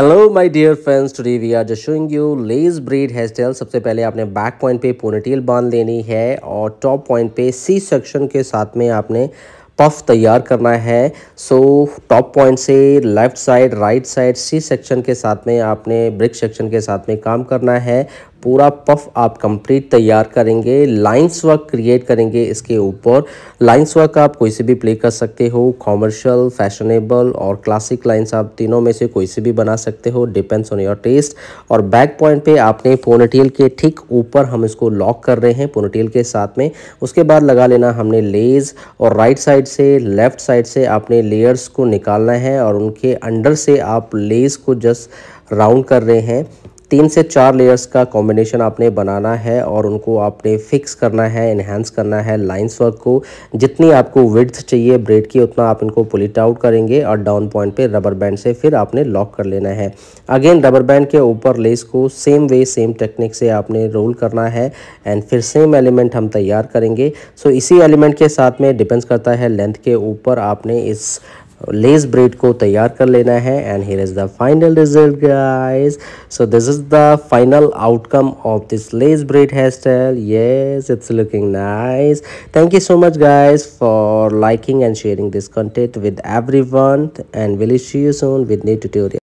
hello my dear friends today we are just showing you lace braid hair style सबसे पहले आपने back point पे ponytail बांध लेनी है और टॉप पॉइंट पे सी सेक्शन के साथ में आपने पफ तैयार करना है सो टॉप पॉइंट से left side right side C section के साथ में आपने ब्रिक सेक्शन के साथ में काम करना है पूरा पफ आप कंप्लीट तैयार करेंगे लाइंस वर्क क्रिएट करेंगे इसके ऊपर लाइंस वर्क आप कोई से भी प्ले कर सकते हो कॉमर्शियल फैशनेबल और क्लासिक लाइंस आप तीनों में से कोई से भी बना सकते हो डिपेंड्स ऑन योर टेस्ट और बैक पॉइंट पे आपने पोनटेल के ठीक ऊपर हम इसको लॉक कर रहे हैं पोनटेल के साथ में उसके बाद लगा लेना हमने लेज और राइट साइड से लेफ़्ट साइड से आपने लेयर्स को निकालना है और उनके अंडर से आप लेस को जस्ट राउंड कर रहे हैं तीन से चार लेयर्स का कॉम्बिनेशन आपने बनाना है और उनको आपने फिक्स करना है इन्हेंस करना है लाइंस वर्क को जितनी आपको विड्थ चाहिए ब्रेड की उतना आप इनको पुलिट आउट करेंगे और डाउन पॉइंट पे रबर बैंड से फिर आपने लॉक कर लेना है अगेन रबर बैंड के ऊपर लेस को सेम वे सेम टेक्निक से आपने रोल करना है एंड फिर सेम एलिमेंट हम तैयार करेंगे सो so, इसी एलिमेंट के साथ में डिपेंड्स करता है लेंथ के ऊपर आपने इस लेस ब्रेड को तैयार कर लेना है and here is the final result guys so this is the final outcome of this lace braid hair style yes it's looking nice thank you so much guys for liking and sharing this content with everyone and will see you soon with new tutorial